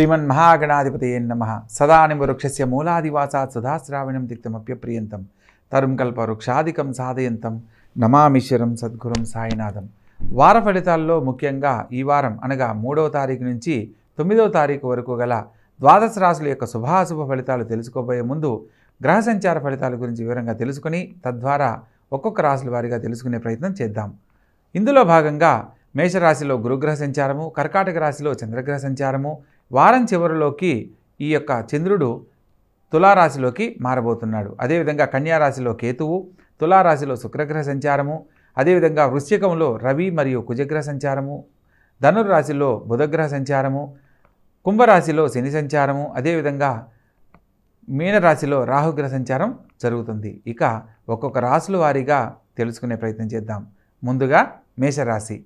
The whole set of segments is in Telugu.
శ్రీమన్ శ్రీమన్మహాగణాధిపతయే నమ సదానివృక్షస్య మూలాదివాసాత్ సదాశ్రావణం తిక్తమప్యప్రియంతం తరుం వృక్షాధికం సాధయంతం నమామిశ్వరం సద్గురం సాయినాథం వార ఫలితాల్లో ముఖ్యంగా ఈ వారం అనగా మూడవ తారీఖు నుంచి తొమ్మిదవ తారీఖు వరకు గల ద్వాదశ రాశుల యొక్క శుభాశుభ ఫలితాలు తెలుసుకోబోయే ముందు గ్రహ సంచార ఫలితాల గురించి వివరంగా తెలుసుకుని తద్వారా ఒక్కొక్క రాశుల వారిగా తెలుసుకునే ప్రయత్నం చేద్దాం ఇందులో భాగంగా మేషరాశిలో గురుగ్రహ సంచారము కర్కాటక రాశిలో చంద్రగ్రహ సంచారము వారం చివరిలోకి ఈ యొక్క చంద్రుడు తులారాశిలోకి మారబోతున్నాడు అదేవిధంగా కన్యారాశిలో కేతువు తులారాశిలో శుక్రగ్రహ సంచారము అదేవిధంగా వృశ్చికంలో రవి మరియు కుజగ్రహ సంచారము ధనుర్రాశిలో బుధగ్రహ సంచారము కుంభరాశిలో శని సంచారము అదేవిధంగా మీనరాశిలో రాహుగ్రహ సంచారం జరుగుతుంది ఇక ఒక్కొక్క రాశుల వారీగా తెలుసుకునే ప్రయత్నం చేద్దాం ముందుగా మేషరాశి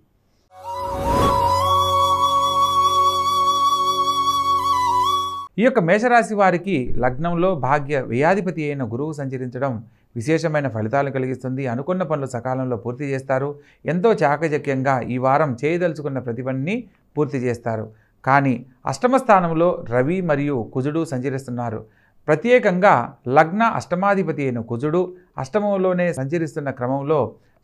ఈ యొక్క మేషరాశి వారికి లగ్నంలో భాగ్య వ్యయాధిపతి అయిన గురువు సంచరించడం విశేషమైన ఫలితాలు కలిగిస్తుంది అనుకున్న పనులు సకాలంలో పూర్తి చేస్తారు ఎంతో చాకచక్యంగా ఈ వారం చేయదలుచుకున్న ప్రతి పనిని పూర్తి చేస్తారు కానీ అష్టమ స్థానంలో రవి మరియు కుజుడు సంచరిస్తున్నారు ప్రత్యేకంగా లగ్న అష్టమాధిపతి అయిన కుజుడు అష్టమంలోనే సంచరిస్తున్న క్రమంలో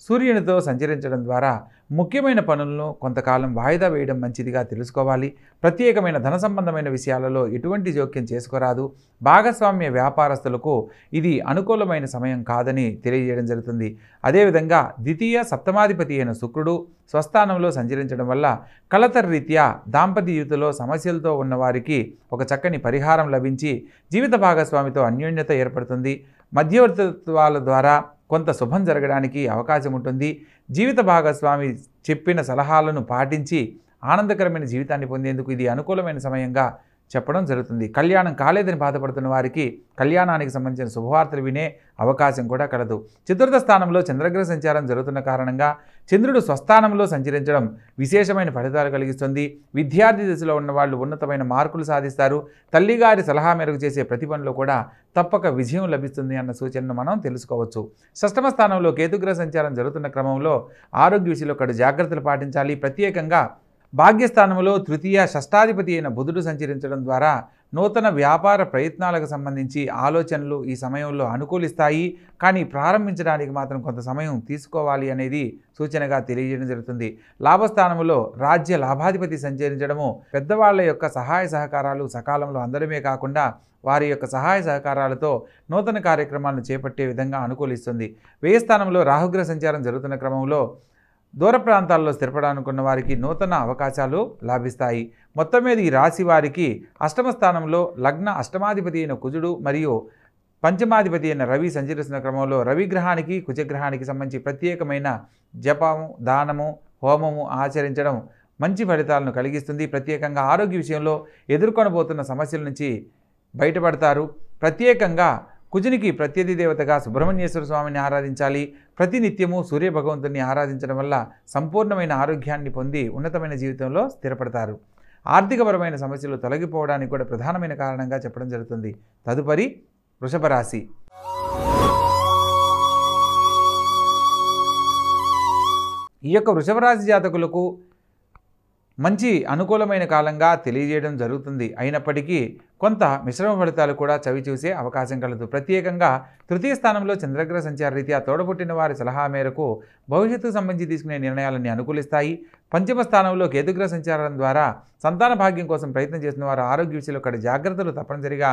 సూర్యునితో సంచరించడం ద్వారా ముఖ్యమైన పనులను కొంతకాలం వాయిదా వేయడం మంచిదిగా తెలుసుకోవాలి ప్రత్యేకమైన ధన సంబంధమైన విషయాలలో ఎటువంటి జోక్యం చేసుకోరాదు భాగస్వామ్య వ్యాపారస్తులకు ఇది అనుకూలమైన సమయం కాదని తెలియజేయడం జరుగుతుంది అదేవిధంగా ద్వితీయ సప్తమాధిపతి అయిన శుక్రుడు స్వస్థానంలో సంచరించడం వల్ల కలతర రీత్యా దాంపతి యువతలో సమస్యలతో ఉన్నవారికి ఒక చక్కని పరిహారం లభించి జీవిత భాగస్వామితో అన్యోన్యత ఏర్పడుతుంది మధ్యవర్తిత్వాల ద్వారా కొంత శుభం జరగడానికి అవకాశం ఉంటుంది జీవిత భాగస్వామి చెప్పిన సలహాలను పాటించి ఆనందకరమైన జీవితాన్ని పొందేందుకు ఇది అనుకూలమైన సమయంగా చెప్పడం జరుగుతుంది కళ్యాణం కాలేదని బాధపడుతున్న వారికి కళ్యాణానికి సంబంధించిన శుభవార్తలు వినే అవకాశం కూడా కలదు చతుర్థ స్థానంలో చంద్రగ్రహ సంచారం జరుగుతున్న కారణంగా చంద్రుడు స్వస్థానంలో సంచరించడం విశేషమైన ఫలితాలు కలిగిస్తుంది విద్యార్థి దశలో ఉన్న వాళ్ళు ఉన్నతమైన మార్కులు సాధిస్తారు తల్లిగారి సలహా మేరకు చేసే ప్రతి కూడా తప్పక విజయం లభిస్తుంది అన్న సూచనను మనం తెలుసుకోవచ్చు షష్టమ స్థానంలో కేతుగ్రహ సంచారం జరుగుతున్న క్రమంలో ఆరోగ్య విషయంలో కడు జాగ్రత్తలు పాటించాలి ప్రత్యేకంగా భాగ్యస్థానంలో తృతీయ షష్టాధిపతి అయిన బుధుడు సంచరించడం ద్వారా నూతన వ్యాపార ప్రయత్నాలకు సంబంధించి ఆలోచనలు ఈ సమయంలో అనుకూలిస్తాయి కానీ ప్రారంభించడానికి మాత్రం కొంత సమయం తీసుకోవాలి అనేది సూచనగా తెలియజేయడం జరుగుతుంది లాభస్థానంలో రాజ్య లాభాధిపతి సంచరించడము పెద్దవాళ్ల యొక్క సహాయ సహకారాలు సకాలంలో అందడమే కాకుండా వారి యొక్క సహాయ సహకారాలతో నూతన కార్యక్రమాలను చేపట్టే విధంగా అనుకూలిస్తుంది వ్యయస్థానంలో రాహుగ్రహ సంచారం జరుగుతున్న క్రమంలో దూర ప్రాంతాల్లో స్థిరపడాలనుకున్న వారికి నూతన అవకాశాలు లాభిస్తాయి మొత్తం మీద ఈ రాశి వారికి అష్టమ స్థానంలో లగ్న అష్టమాధిపతి అయిన కుజుడు మరియు పంచమాధిపతి అయిన రవి సంచరిస్తున్న క్రమంలో రవిగ్రహానికి కుజగ్రహానికి సంబంధించి ప్రత్యేకమైన జపము దానము హోమము ఆచరించడం మంచి ఫలితాలను కలిగిస్తుంది ప్రత్యేకంగా ఆరోగ్య విషయంలో ఎదుర్కొనబోతున్న సమస్యల నుంచి బయటపడతారు ప్రత్యేకంగా కుజునికి ప్రత్యతి దేవతగా సుబ్రహ్మణ్యేశ్వర స్వామిని ఆరాధించాలి ప్రతినిత్యము సూర్య భగవంతుని ఆరాధించడం వల్ల సంపూర్ణమైన ఆరోగ్యాన్ని పొంది ఉన్నతమైన జీవితంలో స్థిరపడతారు ఆర్థికపరమైన సమస్యలు తొలగిపోవడానికి కూడా ప్రధానమైన కారణంగా చెప్పడం జరుగుతుంది తదుపరి వృషభ రాశి ఈ యొక్క వృషభరాశి జాతకులకు మంచి అనుకూలమైన కాలంగా తెలియజేయడం జరుగుతుంది అయినప్పటికీ కొంత మిశ్రమ ఫలితాలు కూడా చవి చూసే అవకాశం కలదు ప్రత్యేకంగా తృతీయ స్థానంలో చంద్రగ్రహ సంచార రీత్యా తోడబుట్టిన వారి సలహా మేరకు భవిష్యత్తు సంబంధించి తీసుకునే నిర్ణయాలన్నీ అనుకూలిస్తాయి పంచమ స్థానంలో కేతుగ్రహ సంచారం ద్వారా సంతాన భాగ్యం కోసం ప్రయత్నం చేసిన వారు ఆరోగ్య విషయంలో కడ జాగ్రత్తలు తప్పనిసరిగా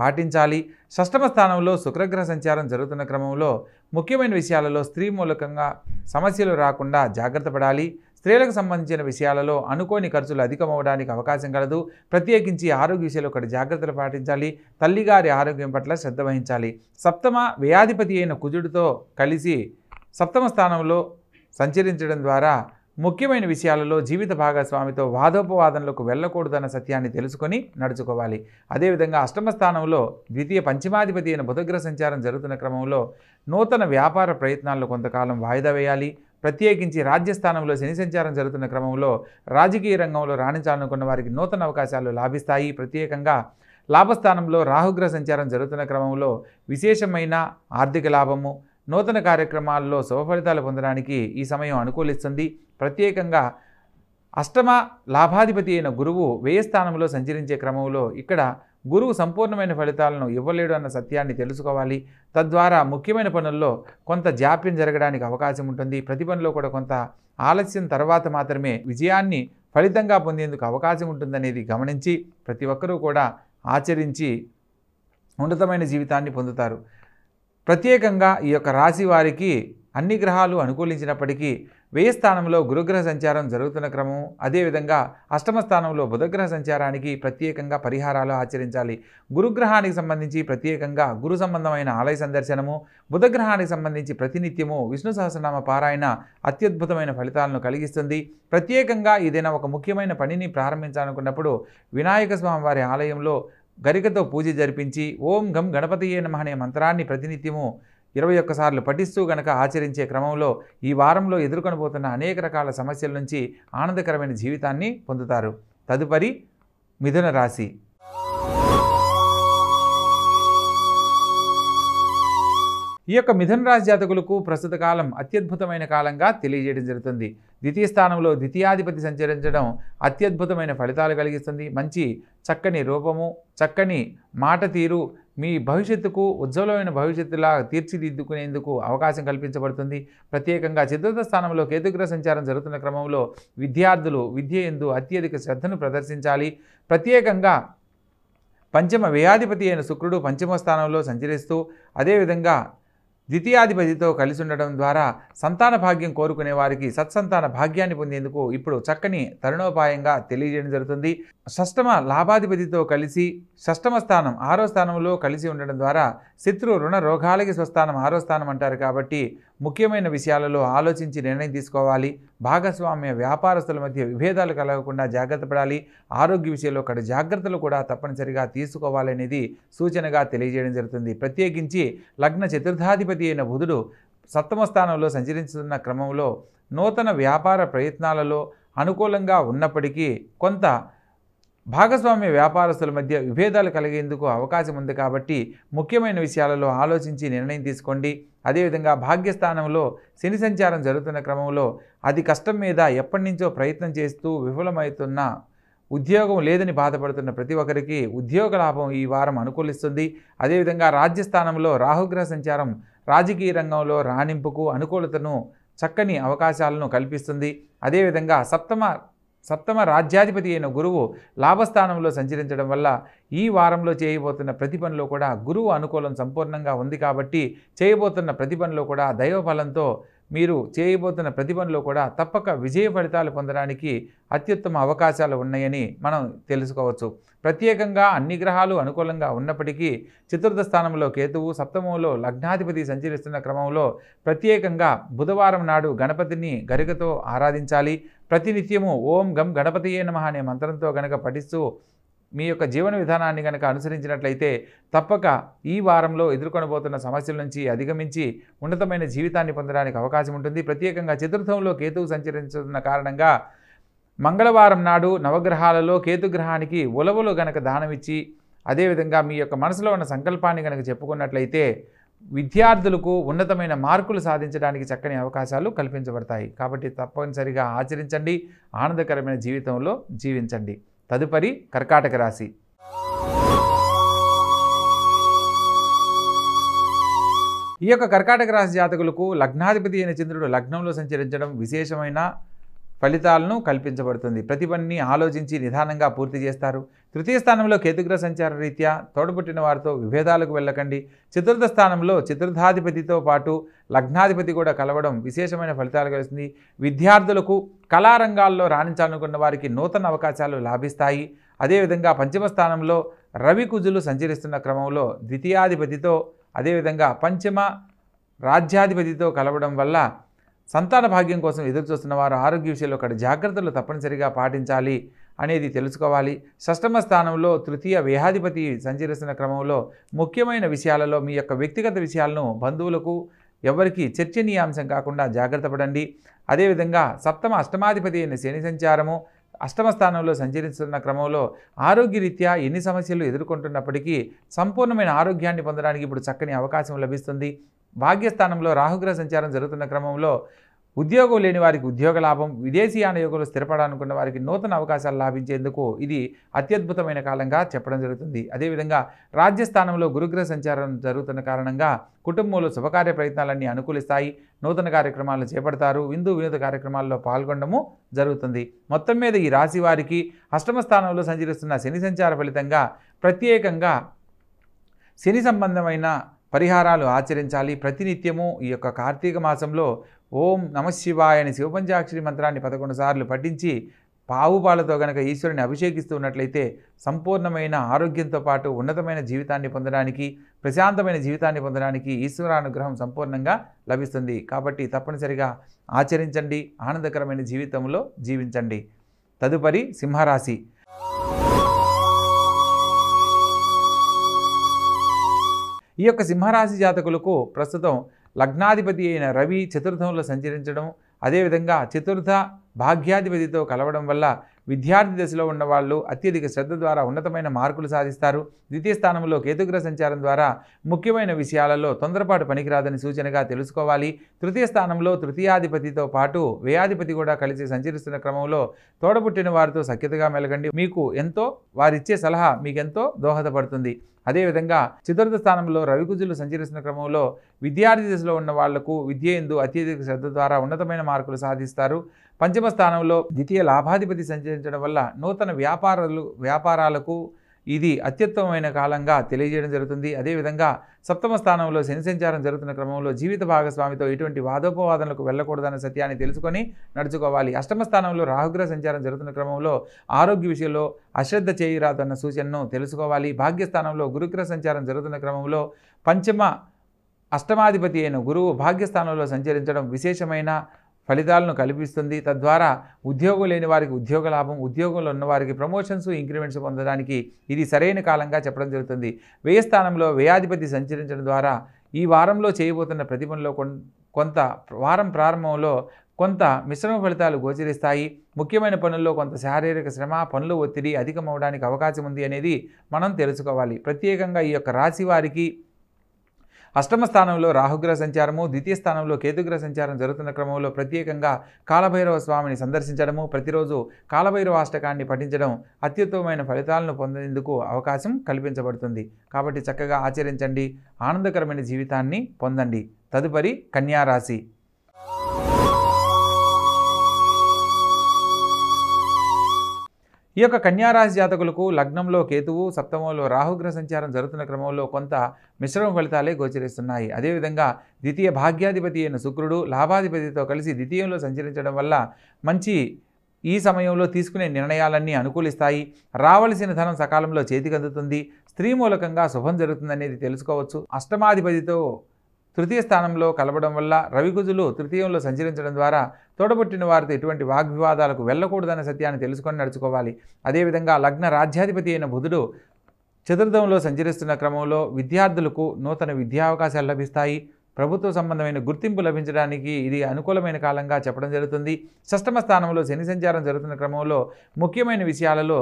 పాటించాలి షష్టమ స్థానంలో శుక్రగ్రహ సంచారం జరుగుతున్న క్రమంలో ముఖ్యమైన విషయాలలో స్త్రీ మూలకంగా సమస్యలు రాకుండా జాగ్రత్త పడాలి స్త్రీలకు సంబంధించిన విషయాలలో అనుకోని ఖర్చులు అధికమవడానికి అవకాశం కలదు ప్రత్యేకించి ఆరోగ్య విషయంలో ఒకటి జాగ్రత్తలు పాటించాలి తల్లిగారి ఆరోగ్యం పట్ల శ్రద్ధ వహించాలి సప్తమ వ్యయాధిపతి అయిన కుజుడితో కలిసి సప్తమ స్థానంలో సంచరించడం ద్వారా ముఖ్యమైన విషయాలలో జీవిత భాగస్వామితో వాదోపవాదనలకు వెళ్ళకూడదన్న సత్యాన్ని తెలుసుకొని నడుచుకోవాలి అదేవిధంగా అష్టమ స్థానంలో ద్వితీయ పంచమాధిపతి అయిన బుధగ్రహ సంచారం జరుగుతున్న క్రమంలో నూతన వ్యాపార ప్రయత్నాల్లో కొంతకాలం వాయిదా వేయాలి ప్రత్యేకించి రాజ్యస్థానంలో శని సంచారం జరుగుతున్న క్రమంలో రాజకీయ రంగంలో రాణించాలనుకున్న వారికి నూతన అవకాశాలు లాభిస్తాయి ప్రత్యేకంగా లాభస్థానంలో రాహుగ్రహ సంచారం జరుగుతున్న క్రమంలో విశేషమైన ఆర్థిక లాభము నూతన కార్యక్రమాల్లో శుభఫలితాలు పొందడానికి ఈ సమయం అనుకూలిస్తుంది ప్రత్యేకంగా అష్టమ లాభాధిపతి అయిన గురువు వ్యయస్థానంలో సంచరించే క్రమంలో ఇక్కడ గురువు సంపూర్ణమైన ఫలితాలను ఇవ్వలేడు అన్న సత్యాన్ని తెలుసుకోవాలి తద్వారా ముఖ్యమైన పనుల్లో కొంత జాప్యం జరగడానికి అవకాశం ఉంటుంది ప్రతి పనిలో కూడా కొంత ఆలస్యం తర్వాత మాత్రమే విజయాన్ని ఫలితంగా పొందేందుకు అవకాశం ఉంటుందనేది గమనించి ప్రతి ఒక్కరూ కూడా ఆచరించి ఉన్నతమైన జీవితాన్ని పొందుతారు ప్రత్యేకంగా ఈ యొక్క రాశి వారికి అన్ని గ్రహాలు అనుకూలించినప్పటికీ వ్యయ స్థానంలో గురుగ్రహ సంచారం జరుగుతున్న క్రమం అదేవిధంగా అష్టమ స్థానంలో బుధగ్రహ సంచారానికి ప్రత్యేకంగా పరిహారాలు ఆచరించాలి గురుగ్రహానికి సంబంధించి ప్రత్యేకంగా గురు సంబంధమైన ఆలయ సందర్శనము బుధగ్రహానికి సంబంధించి ప్రతినిత్యము విష్ణు సహస్రనామ పారాయణ అత్యద్భుతమైన ఫలితాలను కలిగిస్తుంది ప్రత్యేకంగా ఏదైనా ఒక ముఖ్యమైన పనిని ప్రారంభించాలనుకున్నప్పుడు వినాయక స్వామి వారి ఆలయంలో గరికతో పూజ జరిపించి ఓం గం గణపతియే నమ అనే మంత్రాన్ని ప్రతినిత్యము ఇరవై ఒక్కసార్లు పఠిస్తూ గనక ఆచరించే క్రమంలో ఈ వారంలో ఎదుర్కొనబోతున్న అనేక రకాల సమస్యల నుంచి ఆనందకరమైన జీవితాన్ని పొందుతారు తదుపరి మిథున రాశి ఈ యొక్క మిథున రాశి జాతకులకు ప్రస్తుత కాలం అత్యద్భుతమైన కాలంగా తెలియజేయడం జరుగుతుంది ద్వితీయ స్థానంలో ద్వితీయాధిపతి సంచరించడం అత్యద్భుతమైన ఫలితాలు కలిగిస్తుంది మంచి చక్కని రూపము చక్కని మాట తీరు మీ భవిష్యత్తుకు ఉజ్వలమైన భవిష్యత్తులా తీర్చిదిద్దుకునేందుకు అవకాశం కల్పించబడుతుంది ప్రత్యేకంగా చతుర్థ స్థానంలో కేతుగ్ర సంచారం జరుగుతున్న క్రమంలో విద్యార్థులు విద్య ఎందు అత్యధిక శ్రద్ధను ప్రదర్శించాలి ప్రత్యేకంగా పంచమ వ్యయాధిపతి అయిన శుక్రుడు పంచమ స్థానంలో సంచరిస్తూ అదేవిధంగా ద్వితీయాధిపతితో కలిసి ఉండడం ద్వారా సంతాన భాగ్యం కోరుకునే వారికి సత్సంతాన భాగ్యాన్ని పొందేందుకు ఇప్పుడు చక్కని తరుణోపాయంగా తెలియజేయడం జరుగుతుంది షష్టమ లాభాధిపతితో కలిసి షష్టమ స్థానం ఆరో స్థానంలో కలిసి ఉండడం ద్వారా శత్రు రుణ రోగాలకి స్వస్థానం ఆరో స్థానం అంటారు కాబట్టి ముఖ్యమైన విషయాలలో ఆలోచించి నిర్ణయం తీసుకోవాలి భాగస్వామ్య వ్యాపారస్తుల మధ్య విభేదాలు కలగకుండా జాగ్రత్త పడాలి ఆరోగ్య విషయంలో కడు జాగ్రత్తలు కూడా తప్పనిసరిగా తీసుకోవాలనేది సూచనగా తెలియజేయడం జరుగుతుంది ప్రత్యేకించి లగ్న చతుర్థాధిపతి అయిన బుధుడు సప్తమ స్థానంలో సంచరిస్తున్న క్రమంలో నూతన వ్యాపార ప్రయత్నాలలో అనుకూలంగా ఉన్నప్పటికీ కొంత భాగస్వామ్య వ్యాపారస్తుల మధ్య విభేదాలు కలిగేందుకు అవకాశం ఉంది కాబట్టి ముఖ్యమైన విషయాలలో ఆలోచించి నిర్ణయం తీసుకోండి అదేవిధంగా భాగ్యస్థానంలో శని సంచారం జరుగుతున్న క్రమంలో అది కష్టం మీద ఎప్పటి నుంచో ప్రయత్నం చేస్తూ విఫలమవుతున్న ఉద్యోగం లేదని బాధపడుతున్న ప్రతి ఒక్కరికి ఉద్యోగ లాభం ఈ వారం అనుకూలిస్తుంది అదేవిధంగా రాజ్యస్థానంలో రాహుగ్రహ సంచారం రాజకీయ రంగంలో రాణింపుకు అనుకూలతను చక్కని అవకాశాలను కల్పిస్తుంది అదేవిధంగా సప్తమ సప్తమ రాజ్యాధిపతి అయిన గురువు లాభస్థానంలో సంచరించడం వల్ల ఈ వారంలో చేయబోతున్న ప్రతి కూడా గురువు అనుకూలం సంపూర్ణంగా ఉంది కాబట్టి చేయబోతున్న ప్రతి కూడా దైవఫలంతో మీరు చేయబోతున్న ప్రతి పనిలో కూడా తప్పక విజయ ఫలితాలు పొందడానికి అత్యుత్తమ అవకాశాలు ఉన్నాయని మనం తెలుసుకోవచ్చు ప్రత్యేకంగా అన్ని గ్రహాలు అనుకూలంగా ఉన్నప్పటికీ చతుర్థ స్థానంలో కేతువు సప్తమంలో లగ్నాధిపతి సంచరిస్తున్న క్రమంలో ప్రత్యేకంగా బుధవారం నాడు గణపతిని గరికతో ఆరాధించాలి ప్రతినిత్యము ఓం గం గణపతియే నమ అనే మంత్రంతో గనక పఠిస్తూ మీ యొక్క జీవన విధానాన్ని కనుక అనుసరించినట్లయితే తప్పక ఈ వారంలో ఎదుర్కొనబోతున్న సమస్యల నుంచి అధిగమించి ఉన్నతమైన జీవితాన్ని పొందడానికి అవకాశం ఉంటుంది ప్రత్యేకంగా చతుర్థంలో కేతువు సంచరించుతున్న కారణంగా మంగళవారం నాడు నవగ్రహాలలో కేతుగ్రహానికి ఉలవలు గనక దానమిచ్చి అదేవిధంగా మీ యొక్క మనసులో ఉన్న సంకల్పాన్ని కనుక చెప్పుకున్నట్లయితే విద్యార్థులకు ఉన్నతమైన మార్కులు సాధించడానికి చక్కని అవకాశాలు కల్పించబడతాయి కాబట్టి తప్పనిసరిగా ఆచరించండి ఆనందకరమైన జీవితంలో జీవించండి తదుపరి కర్కాటక రాశి ఈ యొక్క కర్కాటక రాశి జాతకులకు లగ్నాధిపతి అయిన చంద్రుడు లగ్నంలో సంచరించడం విశేషమైన ఫలితాలను కల్పించబడుతుంది పనిని ఆలోచించి నిదానంగా పూర్తి చేస్తారు తృతీయ స్థానంలో కేతుగ్రహ సంచార రీత్యా తోడబుట్టిన వారితో విభేదాలకు వెళ్ళకండి చతుర్థ స్థానంలో చతుర్థాధిపతితో పాటు లగ్నాధిపతి కూడా కలవడం విశేషమైన ఫలితాలు కలిసింది విద్యార్థులకు కళారంగాల్లో రాణించాలనుకున్న వారికి నూతన అవకాశాలు లాభిస్తాయి అదేవిధంగా పంచమ స్థానంలో రవి కుజులు సంచరిస్తున్న క్రమంలో ద్వితీయాధిపతితో అదేవిధంగా పంచమ రాజ్యాధిపతితో కలవడం వల్ల సంతాన భాగ్యం కోసం ఎదురు చూస్తున్న వారు ఆరోగ్య విషయంలో ఒకటి జాగ్రత్తలు తప్పనిసరిగా పాటించాలి అనేది తెలుసుకోవాలి షష్టమ స్థానంలో తృతీయ వేహాధిపతి సంచరిస్తున్న క్రమంలో ముఖ్యమైన విషయాలలో మీ యొక్క వ్యక్తిగత విషయాలను బంధువులకు ఎవరికి చర్చనీయాంశం కాకుండా జాగ్రత్త పడండి అదేవిధంగా సప్తమ అష్టమాధిపతి అయిన శని సంచారము అష్టమ స్థానంలో సంచరిస్తున్న క్రమంలో ఆరోగ్యరీత్యా ఎన్ని సమస్యలు ఎదుర్కొంటున్నప్పటికీ సంపూర్ణమైన ఆరోగ్యాన్ని పొందడానికి ఇప్పుడు చక్కని అవకాశం లభిస్తుంది భాగ్యస్థానంలో రాహుగ్రహ సంచారం జరుగుతున్న క్రమంలో ఉద్యోగం లేని వారికి ఉద్యోగ లాభం విదేశీయాన యోగంలో స్థిరపడాలనుకున్న వారికి నూతన అవకాశాలు లాభించేందుకు ఇది అత్యద్భుతమైన కాలంగా చెప్పడం జరుగుతుంది అదేవిధంగా రాజ్యస్థానంలో గురుగ్రహ సంచారం జరుగుతున్న కారణంగా కుటుంబంలో శుభకార్య ప్రయత్నాలన్నీ అనుకూలిస్తాయి నూతన కార్యక్రమాలు చేపడతారు విందు వినోద కార్యక్రమాల్లో పాల్గొనడము జరుగుతుంది మొత్తం మీద ఈ రాశి వారికి అష్టమ స్థానంలో సంచరిస్తున్న శని సంచార ఫలితంగా ప్రత్యేకంగా శని సంబంధమైన పరిహారాలు ఆచరించాలి ప్రతినిత్యము ఈ యొక్క కార్తీక మాసంలో ఓం నమశివాయ అని శివపంచాక్షరి మంత్రాన్ని పదకొండు సార్లు పఠించి పావుపాలతో గనక ఈశ్వరుని అభిషేకిస్తూ ఉన్నట్లయితే సంపూర్ణమైన ఆరోగ్యంతో పాటు ఉన్నతమైన జీవితాన్ని పొందడానికి ప్రశాంతమైన జీవితాన్ని పొందడానికి ఈశ్వరానుగ్రహం సంపూర్ణంగా లభిస్తుంది కాబట్టి తప్పనిసరిగా ఆచరించండి ఆనందకరమైన జీవితంలో జీవించండి తదుపరి సింహరాశి ఈ యొక్క సింహరాశి జాతకులకు ప్రస్తుతం లగ్నాధిపతి అయిన రవి చతుర్థంలో సంచరించడం అదేవిధంగా చతుర్థ భాగ్యాధిపతితో కలవడం వల్ల విద్యార్థి దశలో ఉన్నవాళ్ళు అత్యధిక శ్రద్ధ ద్వారా ఉన్నతమైన మార్కులు సాధిస్తారు ద్వితీయ స్థానంలో కేతుగ్ర సంచారం ద్వారా ముఖ్యమైన విషయాలలో తొందరపాటు పనికిరాదని సూచనగా తెలుసుకోవాలి తృతీయ స్థానంలో తృతీయాధిపతితో పాటు వ్యయాధిపతి కూడా కలిసి సంచరిస్తున్న క్రమంలో తోడబుట్టిన వారితో సఖ్యతగా మెలగండి మీకు ఎంతో వారిచ్చే సలహా మీకెంతో దోహదపడుతుంది అదేవిధంగా చతుర్థ స్థానంలో రవికుజులు సంచరిస్తున్న క్రమంలో విద్యార్థి దశలో ఉన్న వాళ్లకు విద్య ఎందు అత్యధిక శ్రద్ధ ద్వారా ఉన్నతమైన మార్కులు సాధిస్తారు పంచమ స్థానంలో ద్వితీయ లాభాధిపతి సంచరించడం వల్ల నూతన వ్యాపారాలు వ్యాపారాలకు ఇది అత్యుత్తమమైన కాలంగా తెలియజేయడం జరుగుతుంది అదేవిధంగా సప్తమ స్థానంలో శని సంచారం జరుగుతున్న క్రమంలో జీవిత భాగస్వామితో ఎటువంటి వాదోపవాదనలకు వెళ్ళకూడదన్న సత్యాన్ని తెలుసుకొని నడుచుకోవాలి అష్టమ స్థానంలో రాహుగ్రహ సంచారం జరుగుతున్న క్రమంలో ఆరోగ్య విషయంలో అశ్రద్ధ చేయరాదన్న సూచనను తెలుసుకోవాలి భాగ్యస్థానంలో గురుగ్రహ సంచారం జరుగుతున్న క్రమంలో పంచమ అష్టమాధిపతి అయిన గురువు భాగ్యస్థానంలో సంచరించడం విశేషమైన ఫలితాలను కల్పిస్తుంది తద్వారా ఉద్యోగం లేని వారికి ఉద్యోగ లాభం ఉద్యోగంలో ఉన్నవారికి ప్రమోషన్స్ ఇంక్రిమెంట్స్ పొందడానికి ఇది సరైన కాలంగా చెప్పడం జరుగుతుంది వ్యయ స్థానంలో వ్యయాధిపతి సంచరించడం ద్వారా ఈ వారంలో చేయబోతున్న ప్రతి పనిలో కొంత వారం ప్రారంభంలో కొంత మిశ్రమ ఫలితాలు గోచరిస్తాయి ముఖ్యమైన పనుల్లో కొంత శారీరక శ్రమ పనుల ఒత్తిడి అధికమవడానికి అవకాశం ఉంది అనేది మనం తెలుసుకోవాలి ప్రత్యేకంగా ఈ యొక్క రాశి వారికి అష్టమ స్థానంలో రాహుగ్రహ సంచారము ద్వితీయ స్థానంలో కేతుగ్రహ సంచారం జరుగుతున్న క్రమంలో ప్రత్యేకంగా కాలభైరవ స్వామిని సందర్శించడము ప్రతిరోజు కాలభైరవ అష్టకాన్ని పఠించడం అత్యుత్తమైన ఫలితాలను పొందేందుకు అవకాశం కల్పించబడుతుంది కాబట్టి చక్కగా ఆచరించండి ఆనందకరమైన జీవితాన్ని పొందండి తదుపరి కన్యారాశి ఈ యొక్క కన్యారాశి జాతకులకు లగ్నంలో కేతువు సప్తమంలో రాహుగ్రహ సంచారం జరుగుతున్న క్రమంలో కొంత మిశ్రమ ఫలితాలే గోచరిస్తున్నాయి అదేవిధంగా ద్వితీయ భాగ్యాధిపతి అయిన శుక్రుడు లాభాధిపతితో కలిసి ద్వితీయంలో సంచరించడం వల్ల మంచి ఈ సమయంలో తీసుకునే నిర్ణయాలన్నీ అనుకూలిస్తాయి రావలసిన ధనం సకాలంలో చేతికందుతుంది స్త్రీ మూలకంగా శుభం జరుగుతుందనేది తెలుసుకోవచ్చు అష్టమాధిపతితో తృతీయ స్థానంలో కలవడం వల్ల రవిగుజులు తృతీయంలో సంచరించడం ద్వారా తోడబుట్టిన వారితో ఎటువంటి వాగ్వివాదాలకు వెళ్ళకూడదన్న సత్యాన్ని తెలుసుకొని నడుచుకోవాలి అదేవిధంగా లగ్న రాజ్యాధిపతి అయిన బుధుడు చతుర్థంలో సంచరిస్తున్న క్రమంలో విద్యార్థులకు నూతన విద్యా అవకాశాలు లభిస్తాయి ప్రభుత్వ సంబంధమైన గుర్తింపు లభించడానికి ఇది అనుకూలమైన కాలంగా చెప్పడం జరుగుతుంది షష్టమ స్థానంలో శని సంచారం జరుగుతున్న క్రమంలో ముఖ్యమైన విషయాలలో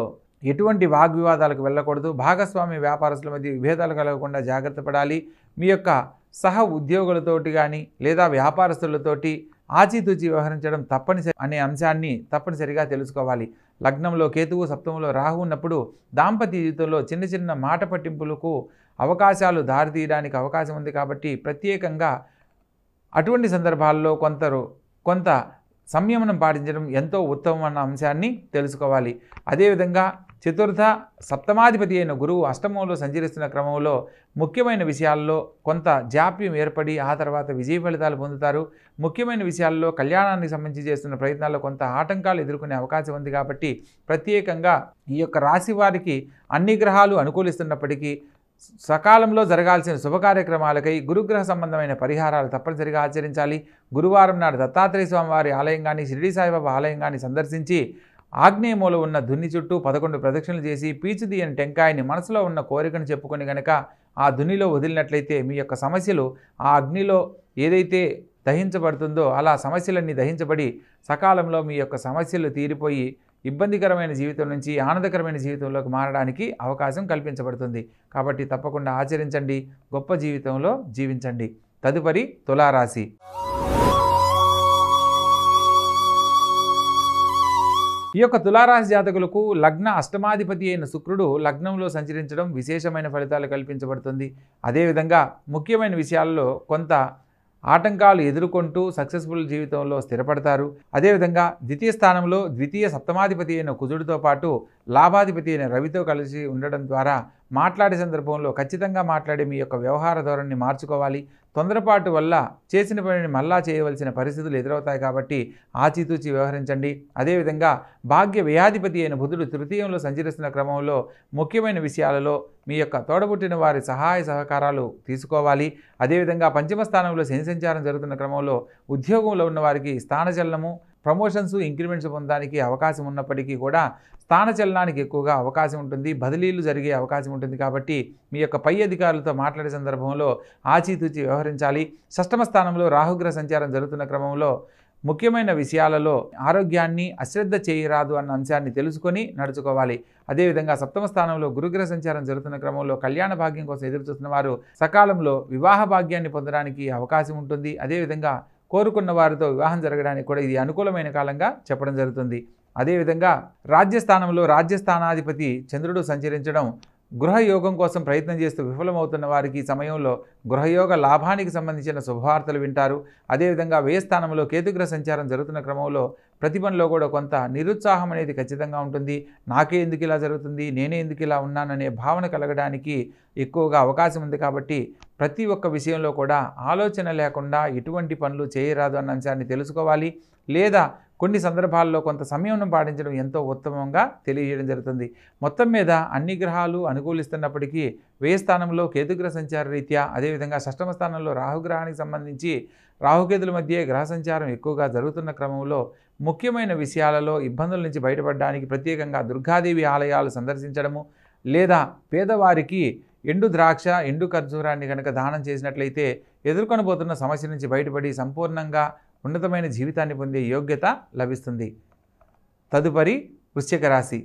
ఎటువంటి వాగ్వివాదాలకు వెళ్ళకూడదు భాగస్వామి వ్యాపారస్తుల మధ్య విభేదాలు కలగకుండా జాగ్రత్త పడాలి మీ యొక్క సహ ఉద్యోగులతోటి కానీ లేదా వ్యాపారస్తులతోటి ఆచితూచి వ్యవహరించడం తప్పనిసరి అనే అంశాన్ని తప్పనిసరిగా తెలుసుకోవాలి లగ్నంలో కేతువు సప్తంలో రాహు ఉన్నప్పుడు దాంపత్య జీవితంలో చిన్న చిన్న మాట పట్టింపులకు అవకాశాలు దారితీయడానికి అవకాశం ఉంది కాబట్టి ప్రత్యేకంగా అటువంటి సందర్భాల్లో కొంతరు కొంత సంయమనం పాటించడం ఎంతో ఉత్తమమైన అంశాన్ని తెలుసుకోవాలి అదేవిధంగా చతుర్థ సప్తమాధిపతి అయిన గురువు అష్టమంలో సంచరిస్తున్న క్రమంలో ముఖ్యమైన విషయాల్లో కొంత జాప్యం ఏర్పడి ఆ తర్వాత విజయ ఫలితాలు పొందుతారు ముఖ్యమైన విషయాల్లో కళ్యాణానికి సంబంధించి చేస్తున్న ప్రయత్నాల్లో కొంత ఆటంకాలు ఎదుర్కొనే అవకాశం ఉంది కాబట్టి ప్రత్యేకంగా ఈ యొక్క రాశి వారికి అన్ని గ్రహాలు అనుకూలిస్తున్నప్పటికీ సకాలంలో జరగాల్సిన శుభకార్యక్రమాలకై గురుగ్రహ సంబంధమైన పరిహారాలు తప్పనిసరిగా ఆచరించాలి గురువారం నాడు దత్తాత్రేయ స్వామివారి ఆలయం కానీ షిరిడి సాయిబాబా ఆలయం కానీ సందర్శించి ఆగ్నేయములో ఉన్న దున్ని చుట్టూ పదకొండు ప్రదక్షిణలు చేసి పీచుదియని టెంకాయని మనసులో ఉన్న కోరికను చెప్పుకొని గనక ఆ దున్నిలో వదిలినట్లయితే మీ యొక్క సమస్యలు ఆ అగ్నిలో ఏదైతే దహించబడుతుందో అలా సమస్యలన్నీ దహించబడి సకాలంలో మీ యొక్క సమస్యలు తీరిపోయి ఇబ్బందికరమైన జీవితం నుంచి ఆనందకరమైన జీవితంలోకి మారడానికి అవకాశం కల్పించబడుతుంది కాబట్టి తప్పకుండా ఆచరించండి గొప్ప జీవితంలో జీవించండి తదుపరి తులారాశి ఈ యొక్క తులారాశి జాతకులకు లగ్న అష్టమాధిపతి అయిన శుక్రుడు లగ్నంలో సంచరించడం విశేషమైన ఫలితాలు కల్పించబడుతుంది అదేవిధంగా ముఖ్యమైన విషయాల్లో కొంత ఆటంకాలు ఎదుర్కొంటూ సక్సెస్ఫుల్ జీవితంలో స్థిరపడతారు అదేవిధంగా ద్వితీయ స్థానంలో ద్వితీయ సప్తమాధిపతి అయిన కుజుడితో పాటు లాభాధిపతి అయిన రవితో కలిసి ఉండడం ద్వారా మాట్లాడే సందర్భంలో ఖచ్చితంగా మాట్లాడే మీ యొక్క వ్యవహార ధోరణిని మార్చుకోవాలి తొందరపాటు వల్ల చేసిన పనిని మళ్ళా చేయవలసిన పరిస్థితులు ఎదురవుతాయి కాబట్టి ఆచితూచి వ్యవహరించండి అదేవిధంగా భాగ్య వ్యయాధిపతి అయిన బుధుడు తృతీయంలో సంచరిస్తున్న క్రమంలో ముఖ్యమైన విషయాలలో మీ యొక్క తోడబుట్టిన వారి సహాయ సహకారాలు తీసుకోవాలి అదేవిధంగా పంచమ స్థానంలో శని సంచారం జరుగుతున్న క్రమంలో ఉద్యోగంలో ఉన్న వారికి స్థానచలనము ప్రమోషన్స్ ఇంక్రిమెంట్స్ పొందడానికి అవకాశం ఉన్నప్పటికీ కూడా స్థానచలనానికి ఎక్కువగా అవకాశం ఉంటుంది బదిలీలు జరిగే అవకాశం ఉంటుంది కాబట్టి మీ యొక్క పై అధికారులతో మాట్లాడే సందర్భంలో ఆచితూచి వ్యవహరించాలి షష్టమ స్థానంలో రాహుగ్రహ సంచారం జరుగుతున్న క్రమంలో ముఖ్యమైన విషయాలలో ఆరోగ్యాన్ని అశ్రద్ధ చేయరాదు అన్న అంశాన్ని తెలుసుకొని నడుచుకోవాలి అదేవిధంగా సప్తమ స్థానంలో గురుగ్రహ సంచారం జరుగుతున్న క్రమంలో కళ్యాణ భాగ్యం కోసం ఎదురుచూస్తున్న వారు సకాలంలో వివాహ భాగ్యాన్ని పొందడానికి అవకాశం ఉంటుంది అదేవిధంగా కోరుకున్న వారితో వివాహం జరగడానికి కూడా ఇది అనుకూలమైన కాలంగా చెప్పడం జరుగుతుంది అదేవిధంగా రాజ్యస్థానంలో రాజ్యస్థానాధిపతి చంద్రుడు సంచరించడం గృహయోగం కోసం ప్రయత్నం చేస్తూ విఫలమవుతున్న వారికి ఈ సమయంలో గృహయోగ లాభానికి సంబంధించిన శుభవార్తలు వింటారు అదేవిధంగా వ్యయస్థానంలో కేతుగ్రహ సంచారం జరుగుతున్న క్రమంలో ప్రతి పనిలో కూడా కొంత నిరుత్సాహం అనేది ఖచ్చితంగా ఉంటుంది నాకే ఎందుకు ఇలా జరుగుతుంది నేనే ఎందుకు ఇలా ఉన్నాననే భావన కలగడానికి ఎక్కువగా అవకాశం ఉంది కాబట్టి ప్రతి ఒక్క విషయంలో కూడా ఆలోచన లేకుండా ఎటువంటి పనులు చేయరాదు అన్న అంశాన్ని తెలుసుకోవాలి లేదా కొన్ని సందర్భాల్లో కొంత సమయంను పాటించడం ఎంతో ఉత్తమంగా తెలియజేయడం జరుగుతుంది మొత్తం మీద అన్ని గ్రహాలు అనుకూలిస్తున్నప్పటికీ వ్యయ స్థానంలో కేతుగ్రహ సంచార రీత్యా అదేవిధంగా షష్టమ స్థానంలో రాహుగ్రహానికి సంబంధించి రాహుకేతుల మధ్య గ్రహ సంచారం ఎక్కువగా జరుగుతున్న క్రమంలో ముఖ్యమైన విషయాలలో ఇబ్బందుల నుంచి బయటపడడానికి ప్రత్యేకంగా దుర్గాదేవి ఆలయాలు సందర్శించడము లేదా పేదవారికి ఎండు ద్రాక్ష ఎండు ఖర్జూరాన్ని కనుక దానం చేసినట్లయితే ఎదుర్కొనబోతున్న సమస్య నుంచి బయటపడి సంపూర్ణంగా ఉన్నతమైన జీవితాన్ని పొందే యోగ్యత లభిస్తుంది తదుపరి వృశ్చిక రాశి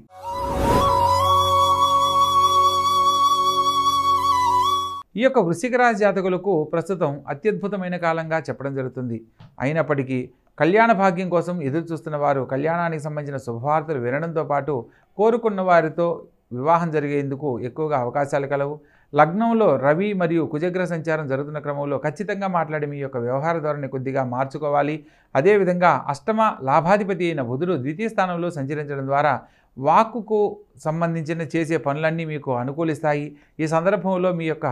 ఈ యొక్క వృశ్చిక రాశి జాతకులకు ప్రస్తుతం అత్యద్భుతమైన కాలంగా చెప్పడం జరుగుతుంది అయినప్పటికీ కళ్యాణ భాగ్యం కోసం ఎదురు చూస్తున్న వారు కళ్యాణానికి సంబంధించిన శుభవార్తలు వినడంతో పాటు కోరుకున్న వారితో వివాహం జరిగేందుకు ఎక్కువగా అవకాశాలు కలవు లగ్నంలో రవి మరియు కుజగ్ర సంచారం జరుగుతున్న క్రమంలో ఖచ్చితంగా మాట్లాడి మీ యొక్క వ్యవహార ధోరణి కొద్దిగా మార్చుకోవాలి అదేవిధంగా అష్టమ లాభాధిపతి అయిన బుధుడు ద్వితీయ స్థానంలో సంచరించడం ద్వారా వాక్కుకు సంబంధించిన చేసే పనులన్నీ మీకు అనుకూలిస్తాయి ఈ సందర్భంలో మీ యొక్క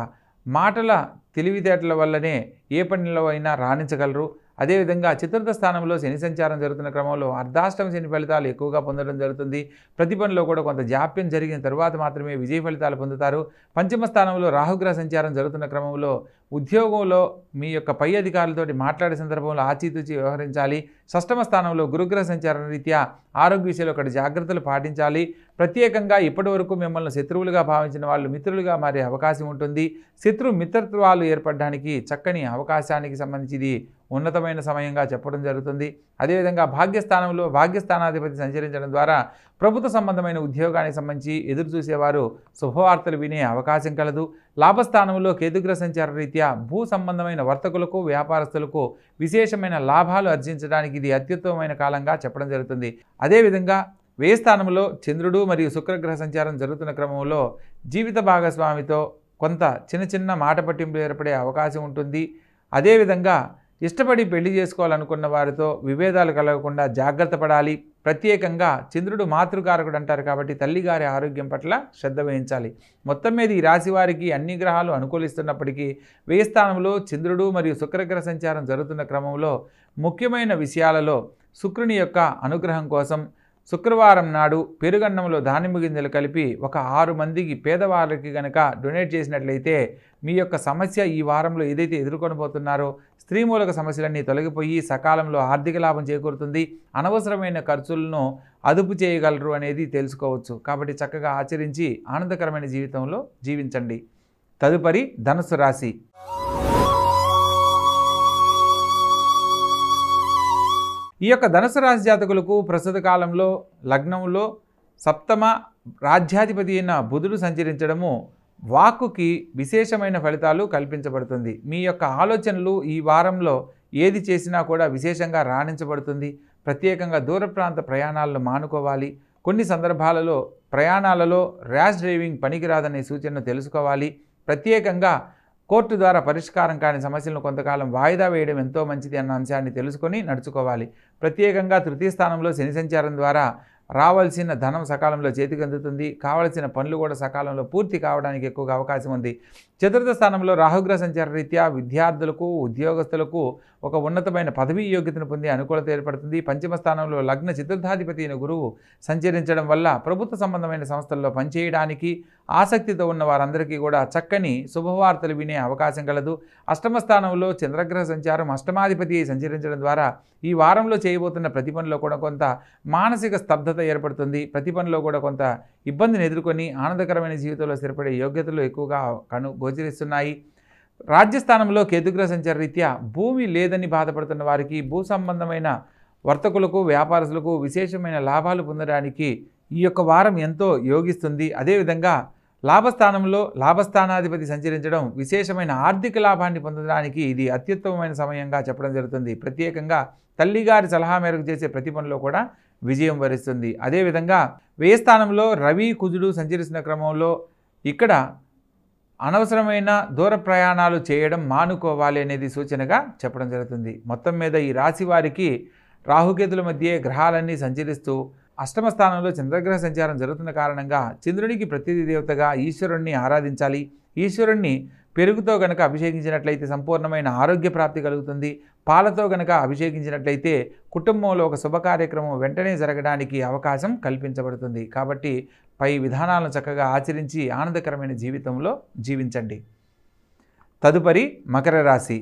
మాటల తెలివితేటల వల్లనే ఏ పనిలో అయినా రాణించగలరు అదేవిధంగా చతుర్థ స్థానంలో శని సంచారం జరుగుతున్న క్రమంలో అర్ధాష్టమ శని ఫలితాలు ఎక్కువగా పొందడం జరుగుతుంది ప్రతి పనిలో కూడా కొంత జాప్యం జరిగిన తర్వాత మాత్రమే విజయ ఫలితాలు పొందుతారు పంచమ స్థానంలో రాహుగ్రహ సంచారం జరుగుతున్న క్రమంలో ఉద్యోగంలో మీ యొక్క పై అధికారులతో మాట్లాడే సందర్భంలో ఆచితూచి వ్యవహరించాలి షష్టమ స్థానంలో గురుగ్రహ సంచారణ రీత్యా ఆరోగ్య విషయంలో ఒకటి జాగ్రత్తలు పాటించాలి ప్రత్యేకంగా ఇప్పటి వరకు మిమ్మల్ని శత్రువులుగా భావించిన వాళ్ళు మిత్రులుగా మారే అవకాశం ఉంటుంది శత్రు మిత్రత్వాలు ఏర్పడడానికి చక్కని అవకాశానికి సంబంధించి ఉన్నతమైన సమయంగా చెప్పడం జరుగుతుంది అదేవిధంగా భాగ్యస్థానంలో భాగ్యస్థానాధిపతి సంచరించడం ద్వారా ప్రభుత్వ సంబంధమైన ఉద్యోగానికి సంబంధించి ఎదురు చూసేవారు శుభవార్తలు వినే అవకాశం కలదు లాభస్థానంలో కేతుగ్ర సంచార రీత్యా భూ సంబంధమైన వర్తకులకు వ్యాపారస్తులకు విశేషమైన లాభాలు అర్జించడానికి ఇది అత్యుత్తమమైన కాలంగా చెప్పడం జరుగుతుంది అదేవిధంగా వ్యయ స్థానంలో చంద్రుడు మరియు శుక్రగ్రహ సంచారం జరుగుతున్న క్రమంలో జీవిత భాగస్వామితో కొంత చిన్న చిన్న మాట పట్టింపులు ఏర్పడే అవకాశం ఉంటుంది అదేవిధంగా ఇష్టపడి పెళ్లి చేసుకోవాలనుకున్న వారితో విభేదాలు కలగకుండా జాగ్రత్త పడాలి ప్రత్యేకంగా చంద్రుడు మాతృకారకుడు అంటారు కాబట్టి తల్లిగారి ఆరోగ్యం పట్ల శ్రద్ధ వహించాలి మొత్తం మీద ఈ రాశి వారికి అన్ని గ్రహాలు అనుకూలిస్తున్నప్పటికీ స్థానంలో చంద్రుడు మరియు శుక్రగ్రహ సంచారం జరుగుతున్న క్రమంలో ముఖ్యమైన విషయాలలో శుక్రుని యొక్క అనుగ్రహం కోసం శుక్రవారం నాడు పెరుగన్నంలో దానిమ్మ గింజలు కలిపి ఒక ఆరు మందికి పేదవారికి గనక డొనేట్ చేసినట్లయితే మీ యొక్క సమస్య ఈ వారంలో ఏదైతే ఎదుర్కొనబోతున్నారో స్త్రీమూలక సమస్యలన్నీ తొలగిపోయి సకాలంలో ఆర్థిక లాభం చేకూరుతుంది అనవసరమైన ఖర్చులను అదుపు చేయగలరు అనేది తెలుసుకోవచ్చు కాబట్టి చక్కగా ఆచరించి ఆనందకరమైన జీవితంలో జీవించండి తదుపరి ధనుసు రాశి ఈ యొక్క ధనుసు రాశి జాతకులకు ప్రస్తుత కాలంలో లగ్నంలో సప్తమ రాజ్యాధిపతి అయిన బుధుడు సంచరించడము వాక్కుకి విశేషమైన ఫలితాలు కల్పించబడుతుంది మీ యొక్క ఆలోచనలు ఈ వారంలో ఏది చేసినా కూడా విశేషంగా రాణించబడుతుంది ప్రత్యేకంగా దూర ప్రాంత ప్రయాణాలను మానుకోవాలి కొన్ని సందర్భాలలో ప్రయాణాలలో ర్యాష్ డ్రైవింగ్ పనికిరాదనే సూచనను తెలుసుకోవాలి ప్రత్యేకంగా కోర్టు ద్వారా పరిష్కారం కాని సమస్యలను కొంతకాలం వాయిదా వేయడం ఎంతో మంచిది అన్న అంశాన్ని తెలుసుకొని నడుచుకోవాలి ప్రత్యేకంగా తృతీయ స్థానంలో శని సంచారం ద్వారా రావాల్సిన ధనం సకాలంలో చేతికి అందుతుంది కావలసిన పనులు కూడా సకాలంలో పూర్తి కావడానికి ఎక్కువగా అవకాశం ఉంది చతుర్థ స్థానంలో రాహుగ్రహ సంచార రీత్యా విద్యార్థులకు ఉద్యోగస్తులకు ఒక ఉన్నతమైన పదవీ యోగ్యతను పొందే అనుకూలత ఏర్పడుతుంది పంచమ స్థానంలో లగ్న చతుర్థాధిపతి అయిన గురువు సంచరించడం వల్ల ప్రభుత్వ సంబంధమైన సంస్థల్లో పనిచేయడానికి ఆసక్తితో ఉన్న వారందరికీ కూడా చక్కని శుభవార్తలు వినే అవకాశం కలదు అష్టమ స్థానంలో చంద్రగ్రహ సంచారం అష్టమాధిపతి సంచరించడం ద్వారా ఈ వారంలో చేయబోతున్న ప్రతి పనిలో కూడా కొంత మానసిక స్తబ్దత ఏర్పడుతుంది ప్రతి పనిలో కూడా కొంత ఇబ్బందిని ఎదుర్కొని ఆనందకరమైన జీవితంలో స్థిరపడే యోగ్యతలు ఎక్కువగా కను గోచరిస్తున్నాయి రాజ్యస్థానంలో కేతుగ్రహ సంచార రీత్యా భూమి లేదని బాధపడుతున్న వారికి భూ సంబంధమైన వర్తకులకు వ్యాపారస్తులకు విశేషమైన లాభాలు పొందడానికి ఈ యొక్క వారం ఎంతో యోగిస్తుంది అదేవిధంగా లాభస్థానంలో లాభస్థానాధిపతి సంచరించడం విశేషమైన ఆర్థిక లాభాన్ని పొందడానికి ఇది అత్యుత్తమమైన సమయంగా చెప్పడం జరుగుతుంది ప్రత్యేకంగా తల్లిగారి సలహా మేరకు చేసే ప్రతి పనిలో కూడా విజయం వరిస్తుంది అదేవిధంగా వ్యయ స్థానంలో రవి కుజుడు సంచరిస్తున్న క్రమంలో ఇక్కడ అనవసరమైన దూర ప్రయాణాలు చేయడం మానుకోవాలి అనేది సూచనగా చెప్పడం జరుగుతుంది మొత్తం మీద ఈ రాశి వారికి రాహుకేతుల మధ్య గ్రహాలన్నీ సంచరిస్తూ అష్టమ స్థానంలో చంద్రగ్రహ సంచారం జరుగుతున్న కారణంగా చంద్రునికి ప్రతిదేవతగా ఈశ్వరుణ్ణి ఆరాధించాలి ఈశ్వరుణ్ణి పెరుగుతో గనక అభిషేకించినట్లయితే సంపూర్ణమైన ఆరోగ్య ప్రాప్తి కలుగుతుంది పాలతో గనక అభిషేకించినట్లయితే కుటుంబంలో ఒక శుభకార్యక్రమం వెంటనే జరగడానికి అవకాశం కల్పించబడుతుంది కాబట్టి పై విధానాలను చక్కగా ఆచరించి ఆనందకరమైన జీవితంలో జీవించండి తదుపరి మకర రాశి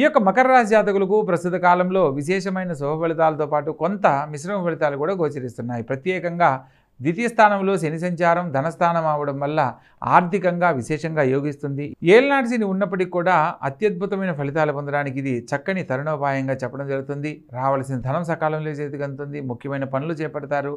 ఈ యొక్క మకర రాశి జాతకులకు ప్రస్తుత కాలంలో విశేషమైన శుభ ఫలితాలతో పాటు కొంత మిశ్రమ ఫలితాలు కూడా గోచరిస్తున్నాయి ప్రత్యేకంగా ద్వితీయ స్థానంలో శని సంచారం ధనస్థానం అవడం వల్ల ఆర్థికంగా విశేషంగా యోగిస్తుంది ఏల్నాటి శని ఉన్నప్పటికీ కూడా అత్యద్భుతమైన ఫలితాలు పొందడానికి ఇది చక్కని తరుణోపాయంగా చెప్పడం జరుగుతుంది రావాల్సిన ధనం సకాలంలో చేతికి ముఖ్యమైన పనులు చేపడతారు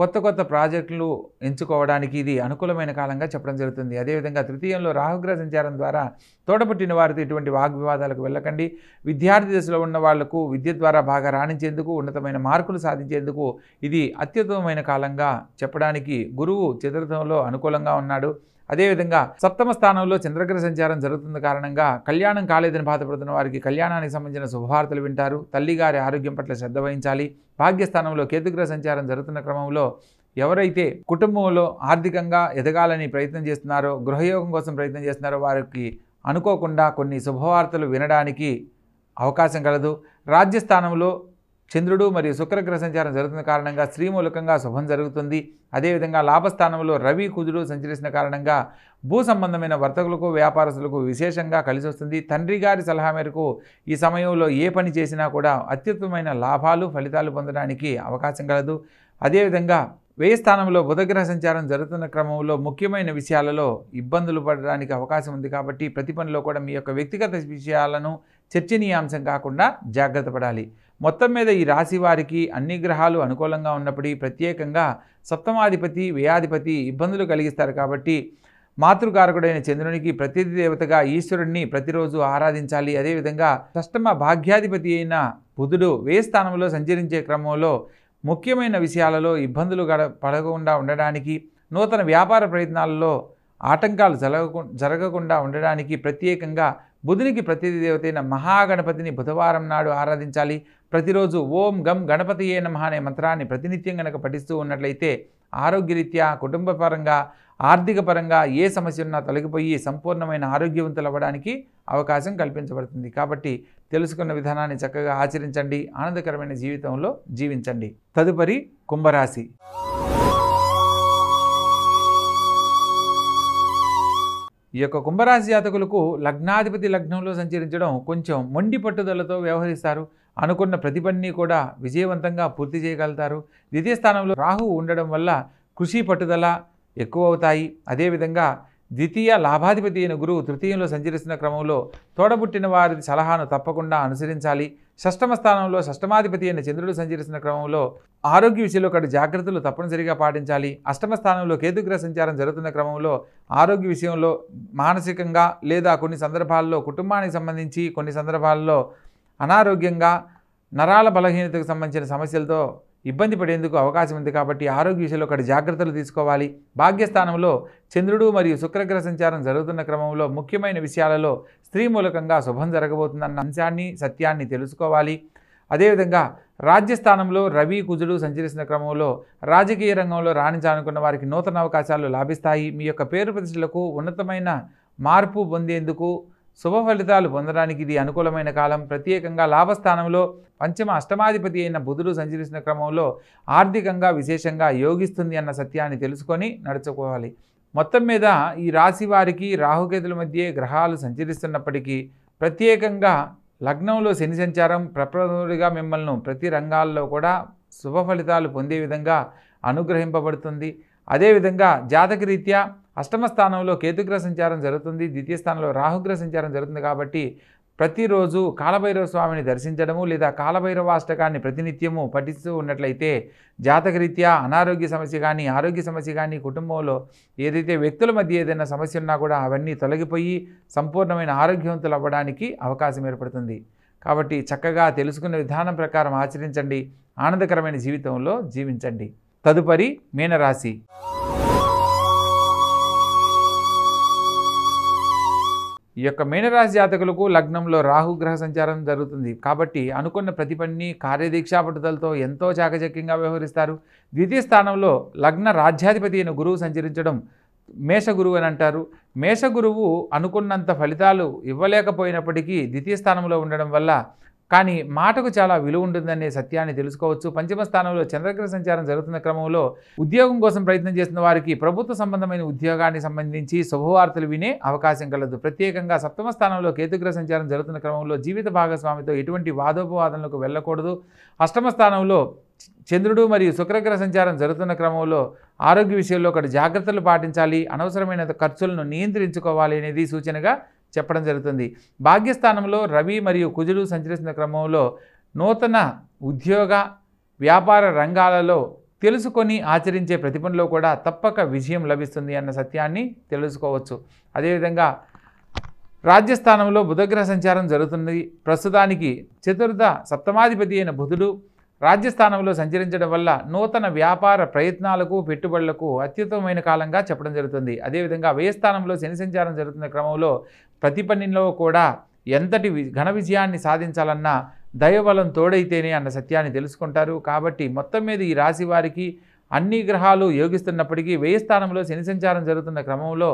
కొత్త కొత్త ప్రాజెక్టులు ఎంచుకోవడానికి ఇది అనుకూలమైన కాలంగా చెప్పడం జరుగుతుంది అదేవిధంగా తృతీయంలో రాహుగ్రహ సంచారం ద్వారా తోడపుట్టిన వారితో ఇటువంటి వాగ్వివాదాలకు వెళ్ళకండి విద్యార్థి దశలో ఉన్న వాళ్లకు విద్య ద్వారా బాగా రాణించేందుకు ఉన్నతమైన మార్కులు సాధించేందుకు ఇది అత్యుత్తమమైన కాలంగా చెప్పడానికి గురువు చతుర్థంలో అనుకూలంగా ఉన్నాడు అదేవిధంగా సప్తమ స్థానంలో చంద్రగ్రహ సంచారం జరుగుతున్న కారణంగా కళ్యాణం కాలేదని బాధపడుతున్న వారికి కళ్యాణానికి సంబంధించిన శుభవార్తలు వింటారు తల్లిగారి ఆరోగ్యం పట్ల శ్రద్ధ వహించాలి భాగ్యస్థానంలో కేతుగ్రహ సంచారం జరుగుతున్న క్రమంలో ఎవరైతే కుటుంబంలో ఆర్థికంగా ఎదగాలని ప్రయత్నం చేస్తున్నారో గృహయోగం కోసం ప్రయత్నం చేస్తున్నారో వారికి అనుకోకుండా కొన్ని శుభవార్తలు వినడానికి అవకాశం కలదు రాజ్యస్థానంలో చంద్రుడు మరియు శుక్రగ్రహ సంచారం జరుగుతున్న కారణంగా స్త్రీ మూలకంగా శుభం జరుగుతుంది అదేవిధంగా లాభస్థానంలో రవి కుజుడు సంచరిస్తున్న కారణంగా భూ సంబంధమైన వర్తకులకు వ్యాపారస్తులకు విశేషంగా కలిసి వస్తుంది తండ్రి గారి సలహా మేరకు ఈ సమయంలో ఏ పని చేసినా కూడా అత్యుత్తమైన లాభాలు ఫలితాలు పొందడానికి అవకాశం కలదు అదేవిధంగా వ్యయ స్థానంలో బుధగ్రహ సంచారం జరుగుతున్న క్రమంలో ముఖ్యమైన విషయాలలో ఇబ్బందులు పడడానికి అవకాశం ఉంది కాబట్టి ప్రతి పనిలో కూడా మీ యొక్క వ్యక్తిగత విషయాలను చర్చనీయాంశం కాకుండా జాగ్రత్త పడాలి మొత్తం మీద ఈ రాశి వారికి అన్ని గ్రహాలు అనుకూలంగా ఉన్నప్పుడు ప్రత్యేకంగా సప్తమాధిపతి వ్యయాధిపతి ఇబ్బందులు కలిగిస్తారు కాబట్టి మాతృకారకుడైన చంద్రునికి ప్రతిథి దేవతగా ఈశ్వరుడిని ప్రతిరోజు ఆరాధించాలి అదేవిధంగా షష్టమ భాగ్యాధిపతి అయిన బుధుడు వే స్థానంలో సంచరించే క్రమంలో ముఖ్యమైన విషయాలలో ఇబ్బందులు గడ పడకుండా ఉండడానికి నూతన వ్యాపార ప్రయత్నాలలో ఆటంకాలు జరగకు జరగకుండా ఉండడానికి ప్రత్యేకంగా బుధునికి ప్రతిదీ దేవతైన మహాగణపతిని బుధవారం నాడు ఆరాధించాలి ప్రతిరోజు ఓం గం గణపతియే నమ అనే మంత్రాన్ని ప్రతినిత్యం గనక పఠిస్తూ ఉన్నట్లయితే ఆరోగ్యరీత్యా కుటుంబపరంగా ఆర్థిక పరంగా ఏ సమస్య ఉన్నా తొలగిపోయి సంపూర్ణమైన అవ్వడానికి అవకాశం కల్పించబడుతుంది కాబట్టి తెలుసుకున్న విధానాన్ని చక్కగా ఆచరించండి ఆనందకరమైన జీవితంలో జీవించండి తదుపరి కుంభరాశి ఈ యొక్క కుంభరాశి జాతకులకు లగ్నాధిపతి లగ్నంలో సంచరించడం కొంచెం మొండి పట్టుదలతో వ్యవహరిస్తారు అనుకున్న ప్రతి కూడా విజయవంతంగా పూర్తి చేయగలుగుతారు ద్వితీయ స్థానంలో రాహు ఉండడం వల్ల కృషి పట్టుదల ఎక్కువ అవుతాయి అదేవిధంగా ద్వితీయ లాభాధిపతి అయిన గురువు తృతీయంలో సంచరిస్తున్న క్రమంలో తోడబుట్టిన వారి సలహాను తప్పకుండా అనుసరించాలి షష్టమ స్థానంలో షష్టమాధిపతి అయిన చంద్రుడు సంచరిస్తున్న క్రమంలో ఆరోగ్య విషయంలో ఒకటి జాగ్రత్తలు తప్పనిసరిగా పాటించాలి అష్టమ స్థానంలో కేతుగ్రహ సంచారం జరుగుతున్న క్రమంలో ఆరోగ్య విషయంలో మానసికంగా లేదా కొన్ని సందర్భాల్లో కుటుంబానికి సంబంధించి కొన్ని సందర్భాల్లో అనారోగ్యంగా నరాల బలహీనతకు సంబంధించిన సమస్యలతో ఇబ్బంది పడేందుకు అవకాశం ఉంది కాబట్టి ఆరోగ్య విషయంలో ఒకటి జాగ్రత్తలు తీసుకోవాలి భాగ్యస్థానంలో చంద్రుడు మరియు శుక్రగ్రహ సంచారం జరుగుతున్న క్రమంలో ముఖ్యమైన విషయాలలో స్త్రీ మూలకంగా శుభం జరగబోతుందన్న అంశాన్ని సత్యాన్ని తెలుసుకోవాలి అదేవిధంగా రాజ్యస్థానంలో రవి కుజుడు సంచరిస్తున్న క్రమంలో రాజకీయ రంగంలో రాణించాలనుకున్న వారికి నూతన అవకాశాలు లాభిస్తాయి మీ యొక్క పేరు ప్రతిష్టలకు ఉన్నతమైన మార్పు పొందేందుకు శుభ ఫలితాలు పొందడానికి ఇది అనుకూలమైన కాలం ప్రత్యేకంగా లాభస్థానంలో పంచమ అష్టమాధిపతి అయిన బుధుడు సంచరిస్తున్న క్రమంలో ఆర్థికంగా విశేషంగా యోగిస్తుంది అన్న సత్యాన్ని తెలుసుకొని నడుచుకోవాలి మొత్తం మీద ఈ రాశి వారికి రాహుకేతుల మధ్య గ్రహాలు సంచరిస్తున్నప్పటికీ ప్రత్యేకంగా లగ్నంలో శని సంచారం ప్రప్రదుడిగా మిమ్మల్ని ప్రతి రంగాల్లో కూడా శుభ ఫలితాలు పొందే విధంగా అనుగ్రహింపబడుతుంది అదేవిధంగా జాతకరీత్యా అష్టమ స్థానంలో కేతుగ్రహ సంచారం జరుగుతుంది ద్వితీయ స్థానంలో రాహుగ్రహ సంచారం జరుగుతుంది కాబట్టి ప్రతిరోజు కాలభైరవ స్వామిని దర్శించడము లేదా కాలభైరవ అష్టకాన్ని ప్రతినిత్యము పఠిస్తూ ఉన్నట్లయితే జాతకరీత్యా అనారోగ్య సమస్య కానీ ఆరోగ్య సమస్య కానీ కుటుంబంలో ఏదైతే వ్యక్తుల మధ్య ఏదైనా సమస్య ఉన్నా కూడా అవన్నీ తొలగిపోయి సంపూర్ణమైన ఆరోగ్యవంతులు అవ్వడానికి అవకాశం ఏర్పడుతుంది కాబట్టి చక్కగా తెలుసుకున్న విధానం ప్రకారం ఆచరించండి ఆనందకరమైన జీవితంలో జీవించండి తదుపరి మీనరాశి ఈ యొక్క మీనరాశి జాతకులకు లగ్నంలో రాహుగ్రహ సంచారం జరుగుతుంది కాబట్టి అనుకున్న ప్రతి పనిని కార్యదీక్షా పట్టుదలతో ఎంతో చాకచక్యంగా వ్యవహరిస్తారు ద్వితీయ స్థానంలో లగ్న రాజ్యాధిపతి అయిన గురువు సంచరించడం మేషగురువు అని అంటారు మేషగురువు అనుకున్నంత ఫలితాలు ఇవ్వలేకపోయినప్పటికీ ద్వితీయ స్థానంలో ఉండడం వల్ల కానీ మాటకు చాలా విలువ ఉంటుందనే సత్యాన్ని తెలుసుకోవచ్చు పంచమ స్థానంలో చంద్రగ్రహ సంచారం జరుగుతున్న క్రమంలో ఉద్యోగం కోసం ప్రయత్నం చేస్తున్న వారికి ప్రభుత్వ సంబంధమైన ఉద్యోగానికి సంబంధించి శుభవార్తలు వినే అవకాశం కలదు ప్రత్యేకంగా సప్తమ స్థానంలో కేతుగ్రహ సంచారం జరుగుతున్న క్రమంలో జీవిత భాగస్వామితో ఎటువంటి వాదోపవాదనలకు వెళ్ళకూడదు అష్టమ స్థానంలో చంద్రుడు మరియు శుక్రగ్రహ సంచారం జరుగుతున్న క్రమంలో ఆరోగ్య విషయంలో ఒకటి జాగ్రత్తలు పాటించాలి అనవసరమైన ఖర్చులను నియంత్రించుకోవాలి అనేది సూచనగా చెప్పడం జరుగుతుంది భాగ్యస్థానంలో రవి మరియు కుజుడు సంచరిస్తున్న క్రమంలో నూతన ఉద్యోగ వ్యాపార రంగాలలో తెలుసుకొని ఆచరించే ప్రతి పనిలో కూడా తప్పక విజయం లభిస్తుంది అన్న సత్యాన్ని తెలుసుకోవచ్చు అదేవిధంగా రాజ్యస్థానంలో బుధగ్రహ సంచారం జరుగుతుంది ప్రస్తుతానికి చతుర్థ సప్తమాధిపతి అయిన బుధుడు రాజ్యస్థానంలో సంచరించడం వల్ల నూతన వ్యాపార ప్రయత్నాలకు పెట్టుబడులకు అత్యుత్తమైన కాలంగా చెప్పడం జరుగుతుంది అదేవిధంగా స్థానంలో శని సంచారం జరుగుతున్న క్రమంలో ప్రతి పనిలో కూడా ఎంతటి ఘన విజయాన్ని సాధించాలన్నా దైవబలం తోడైతేనే అన్న సత్యాన్ని తెలుసుకుంటారు కాబట్టి మొత్తం మీద ఈ రాశి వారికి అన్ని గ్రహాలు యోగిస్తున్నప్పటికీ స్థానంలో శని సంచారం జరుగుతున్న క్రమంలో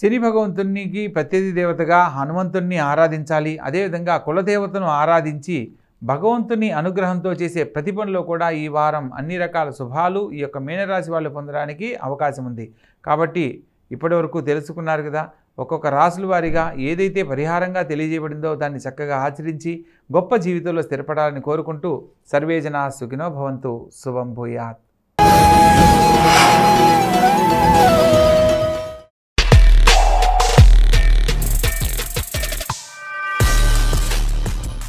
శని భగవంతునికి ప్రత్యతి దేవతగా హనుమంతుణ్ణి ఆరాధించాలి అదేవిధంగా కులదేవతను ఆరాధించి భగవంతుని అనుగ్రహంతో చేసే ప్రతి పనిలో కూడా ఈ వారం అన్ని రకాల శుభాలు ఈ యొక్క మీనరాశి వాళ్ళు పొందడానికి అవకాశం ఉంది కాబట్టి ఇప్పటివరకు తెలుసుకున్నారు కదా ఒక్కొక్క రాసుల వారిగా ఏదైతే పరిహారంగా తెలియజేయబడిందో దాన్ని చక్కగా ఆచరించి గొప్ప జీవితంలో స్థిరపడాలని కోరుకుంటూ సర్వేజన సుఖినో భవంతు శుభం భూయాత్